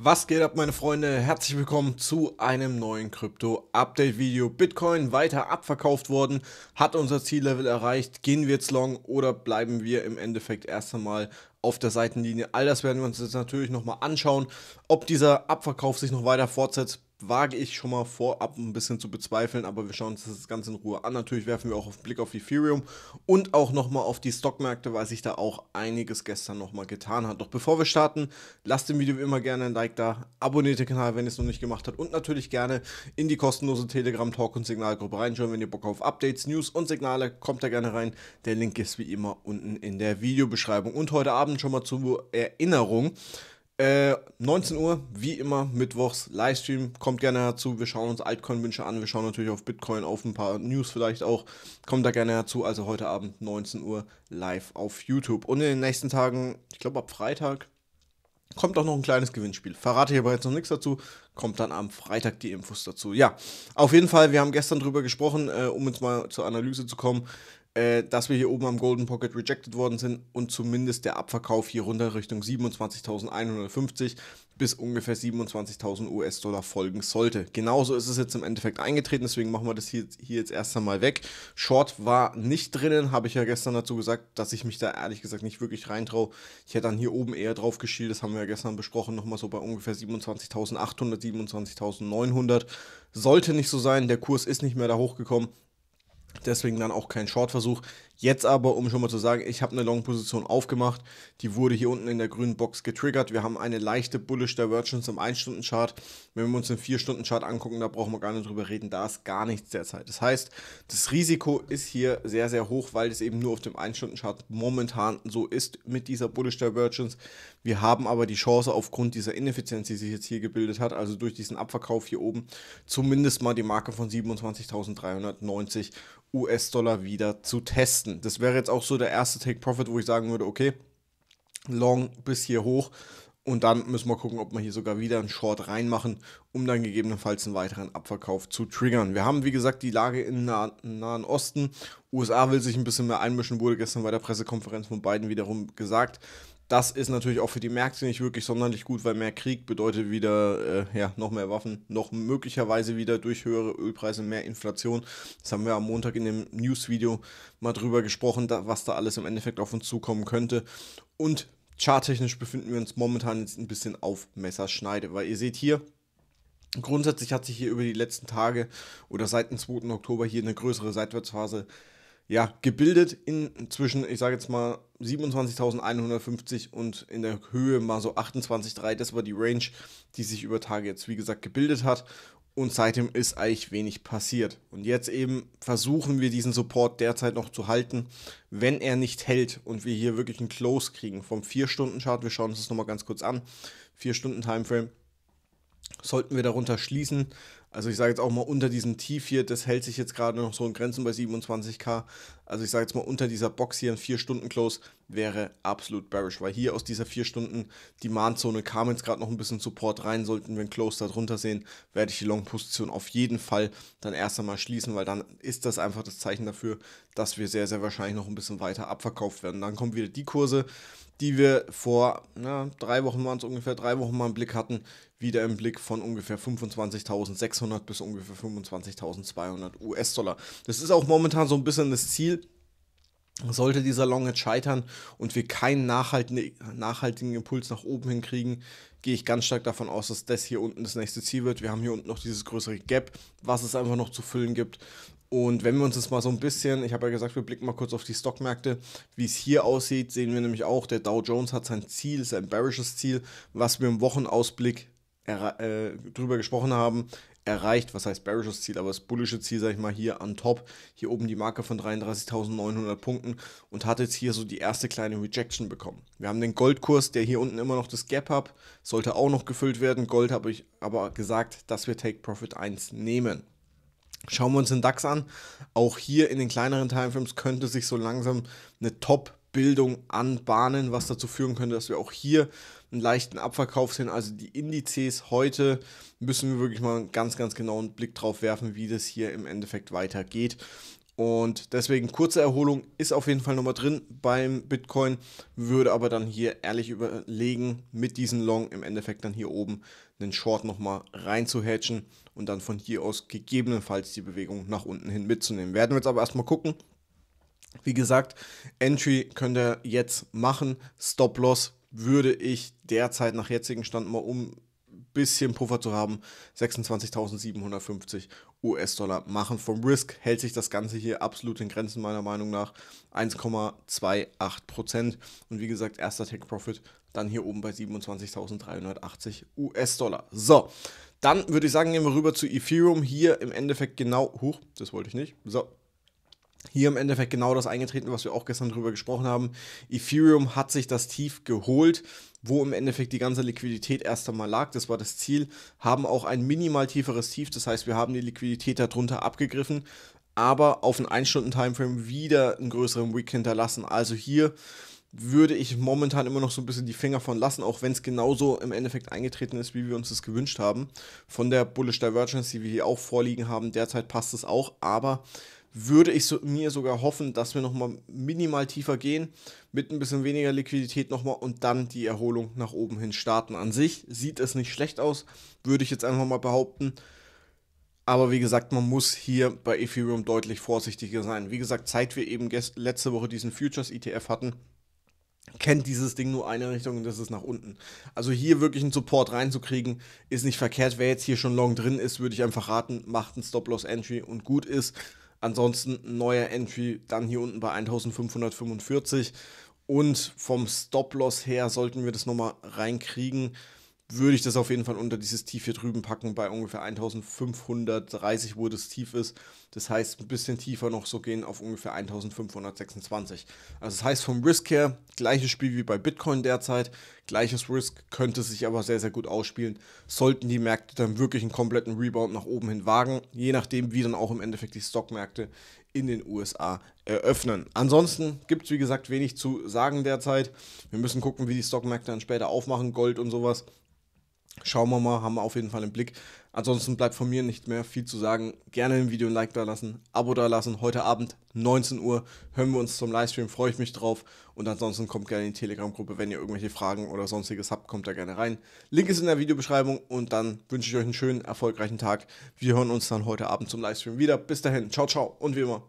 Was geht ab meine Freunde? Herzlich willkommen zu einem neuen Krypto-Update-Video. Bitcoin weiter abverkauft worden, hat unser Ziellevel erreicht, gehen wir jetzt long oder bleiben wir im Endeffekt erst einmal auf der Seitenlinie. All das werden wir uns jetzt natürlich nochmal anschauen. Ob dieser Abverkauf sich noch weiter fortsetzt, wage ich schon mal vorab ein bisschen zu bezweifeln, aber wir schauen uns das Ganze in Ruhe an. Natürlich werfen wir auch einen Blick auf Ethereum und auch nochmal auf die Stockmärkte, weil sich da auch einiges gestern nochmal getan hat. Doch bevor wir starten, lasst dem Video wie immer gerne ein Like da, abonniert den Kanal, wenn ihr es noch nicht gemacht habt und natürlich gerne in die kostenlose Telegram Talk und Signalgruppe reinschauen, wenn ihr Bock auf Updates, News und Signale, kommt da gerne rein. Der Link ist wie immer unten in der Videobeschreibung. Und heute Abend Abend schon mal zur Erinnerung. Äh, 19 Uhr, wie immer, mittwochs Livestream. Kommt gerne dazu. Wir schauen uns Altcoin-Wünsche an. Wir schauen natürlich auf Bitcoin, auf ein paar News vielleicht auch. Kommt da gerne dazu. Also heute Abend 19 Uhr live auf YouTube. Und in den nächsten Tagen, ich glaube ab Freitag, kommt auch noch ein kleines Gewinnspiel. Verrate ich aber jetzt noch nichts dazu. Kommt dann am Freitag die Infos dazu. Ja, auf jeden Fall, wir haben gestern drüber gesprochen, äh, um jetzt mal zur Analyse zu kommen äh, dass wir hier oben am Golden Pocket rejected worden sind und zumindest der Abverkauf hier runter Richtung 27.150 bis ungefähr 27.000 US-Dollar folgen sollte. Genauso ist es jetzt im Endeffekt eingetreten, deswegen machen wir das hier, hier jetzt erst einmal weg. Short war nicht drinnen, habe ich ja gestern dazu gesagt, dass ich mich da ehrlich gesagt nicht wirklich reintraue. Ich hätte dann hier oben eher drauf geschielt, das haben wir ja gestern besprochen, nochmal so bei ungefähr 27.800, 27.900. Sollte nicht so sein, der Kurs ist nicht mehr da hochgekommen. Deswegen dann auch kein Short-Versuch. Jetzt aber, um schon mal zu sagen, ich habe eine Long-Position aufgemacht. Die wurde hier unten in der grünen Box getriggert. Wir haben eine leichte Bullish Divergence im 1-Stunden-Chart. Wenn wir uns den 4-Stunden-Chart angucken, da brauchen wir gar nicht drüber reden. Da ist gar nichts derzeit. Das heißt, das Risiko ist hier sehr, sehr hoch, weil es eben nur auf dem 1-Stunden-Chart momentan so ist mit dieser Bullish Divergence. Wir haben aber die Chance aufgrund dieser Ineffizienz, die sich jetzt hier gebildet hat, also durch diesen Abverkauf hier oben, zumindest mal die Marke von 27.390 US-Dollar wieder zu testen letzten. Das wäre jetzt auch so der erste Take Profit, wo ich sagen würde, okay, Long bis hier hoch. Und dann müssen wir gucken, ob wir hier sogar wieder einen Short reinmachen, um dann gegebenenfalls einen weiteren Abverkauf zu triggern. Wir haben, wie gesagt, die Lage im Nahen Osten. USA will sich ein bisschen mehr einmischen, wurde gestern bei der Pressekonferenz von Biden wiederum gesagt. Das ist natürlich auch für die Märkte nicht wirklich sonderlich gut, weil mehr Krieg bedeutet wieder äh, ja, noch mehr Waffen, noch möglicherweise wieder durch höhere Ölpreise mehr Inflation. Das haben wir am Montag in dem News-Video mal drüber gesprochen, da, was da alles im Endeffekt auf uns zukommen könnte. Und charttechnisch befinden wir uns momentan jetzt ein bisschen auf Messerschneide, weil ihr seht hier, grundsätzlich hat sich hier über die letzten Tage oder seit dem 2. Oktober hier eine größere Seitwärtsphase äh, ja, gebildet in zwischen, ich sage jetzt mal, 27.150 und in der Höhe mal so 28,3. Das war die Range, die sich über Tage jetzt, wie gesagt, gebildet hat. Und seitdem ist eigentlich wenig passiert. Und jetzt eben versuchen wir diesen Support derzeit noch zu halten, wenn er nicht hält und wir hier wirklich einen Close kriegen vom 4-Stunden-Chart. Wir schauen uns das nochmal ganz kurz an. 4-Stunden-Timeframe. Sollten wir darunter schließen, also ich sage jetzt auch mal unter diesem Tief hier, das hält sich jetzt gerade noch so in Grenzen bei 27k. Also ich sage jetzt mal unter dieser Box hier ein 4-Stunden-Close wäre absolut bearish, weil hier aus dieser 4-Stunden-Demand-Zone kam jetzt gerade noch ein bisschen Support rein. Sollten wir ein Close darunter sehen, werde ich die Long-Position auf jeden Fall dann erst einmal schließen, weil dann ist das einfach das Zeichen dafür, dass wir sehr, sehr wahrscheinlich noch ein bisschen weiter abverkauft werden. Dann kommen wieder die Kurse, die wir vor na, drei Wochen waren es ungefähr, drei Wochen mal im Blick hatten, wieder im Blick von ungefähr 25.600 bis ungefähr 25.200 US-Dollar. Das ist auch momentan so ein bisschen das Ziel. Sollte dieser Long jetzt scheitern und wir keinen nachhaltigen Impuls nach oben hinkriegen, gehe ich ganz stark davon aus, dass das hier unten das nächste Ziel wird. Wir haben hier unten noch dieses größere Gap, was es einfach noch zu füllen gibt. Und wenn wir uns das mal so ein bisschen, ich habe ja gesagt, wir blicken mal kurz auf die Stockmärkte, wie es hier aussieht, sehen wir nämlich auch, der Dow Jones hat sein Ziel, sein bearishes Ziel, was wir im Wochenausblick äh, drüber gesprochen haben, erreicht. Was heißt bearishes Ziel, aber das bullische Ziel, sag ich mal, hier an top, hier oben die Marke von 33.900 Punkten und hat jetzt hier so die erste kleine Rejection bekommen. Wir haben den Goldkurs, der hier unten immer noch das Gap hat, sollte auch noch gefüllt werden. Gold habe ich aber gesagt, dass wir Take Profit 1 nehmen. Schauen wir uns den DAX an. Auch hier in den kleineren Timeframes könnte sich so langsam eine Top Bildung anbahnen, was dazu führen könnte, dass wir auch hier einen leichten Abverkauf sehen. Also die Indizes heute müssen wir wirklich mal ganz, ganz, genau einen Blick drauf werfen, wie das hier im Endeffekt weitergeht. Und deswegen kurze Erholung ist auf jeden Fall nochmal drin beim Bitcoin, würde aber dann hier ehrlich überlegen, mit diesem Long im Endeffekt dann hier oben einen Short nochmal reinzuhatchen und dann von hier aus gegebenenfalls die Bewegung nach unten hin mitzunehmen. Werden wir jetzt aber erstmal gucken, wie gesagt, Entry könnt ihr jetzt machen. Stop-Loss würde ich derzeit nach jetzigem Stand mal um ein bisschen Puffer zu haben, 26.750 US-Dollar machen. Vom Risk hält sich das Ganze hier absolut in Grenzen, meiner Meinung nach. 1,28%. Und wie gesagt, erster Take Profit dann hier oben bei 27.380 US-Dollar. So, dann würde ich sagen, gehen wir rüber zu Ethereum. Hier im Endeffekt genau, hoch, das wollte ich nicht. So, hier im Endeffekt genau das eingetreten, was wir auch gestern drüber gesprochen haben. Ethereum hat sich das Tief geholt, wo im Endeffekt die ganze Liquidität erst einmal lag. Das war das Ziel. Haben auch ein minimal tieferes Tief. Das heißt, wir haben die Liquidität darunter abgegriffen, aber auf einen 1-Stunden-Timeframe wieder einen größeren Week hinterlassen. Also hier würde ich momentan immer noch so ein bisschen die Finger von lassen, auch wenn es genauso im Endeffekt eingetreten ist, wie wir uns das gewünscht haben. Von der Bullish Divergence, die wir hier auch vorliegen haben, derzeit passt es auch, aber würde ich so, mir sogar hoffen, dass wir nochmal minimal tiefer gehen, mit ein bisschen weniger Liquidität nochmal und dann die Erholung nach oben hin starten. An sich sieht es nicht schlecht aus, würde ich jetzt einfach mal behaupten. Aber wie gesagt, man muss hier bei Ethereum deutlich vorsichtiger sein. Wie gesagt, seit wir eben letzte Woche diesen Futures-ETF hatten, kennt dieses Ding nur eine Richtung und das ist nach unten. Also hier wirklich einen Support reinzukriegen, ist nicht verkehrt. Wer jetzt hier schon long drin ist, würde ich einfach raten, macht einen Stop-Loss-Entry und gut ist. Ansonsten ein neuer Entry dann hier unten bei 1545. Und vom Stop-Loss her sollten wir das nochmal reinkriegen würde ich das auf jeden Fall unter dieses Tief hier drüben packen, bei ungefähr 1530, wo das Tief ist. Das heißt, ein bisschen tiefer noch so gehen auf ungefähr 1526. Also das heißt vom Risk her, gleiches Spiel wie bei Bitcoin derzeit, gleiches Risk, könnte sich aber sehr, sehr gut ausspielen. Sollten die Märkte dann wirklich einen kompletten Rebound nach oben hin wagen, je nachdem, wie dann auch im Endeffekt die Stockmärkte in den USA eröffnen. Ansonsten gibt es, wie gesagt, wenig zu sagen derzeit. Wir müssen gucken, wie die Stockmärkte dann später aufmachen, Gold und sowas. Schauen wir mal, haben wir auf jeden Fall einen Blick. Ansonsten bleibt von mir nicht mehr viel zu sagen. Gerne im Video ein Like da lassen, Abo da lassen. Heute Abend 19 Uhr hören wir uns zum Livestream, freue ich mich drauf. Und ansonsten kommt gerne in die Telegram-Gruppe, wenn ihr irgendwelche Fragen oder sonstiges habt, kommt da gerne rein. Link ist in der Videobeschreibung und dann wünsche ich euch einen schönen, erfolgreichen Tag. Wir hören uns dann heute Abend zum Livestream wieder. Bis dahin, ciao, ciao und wie immer,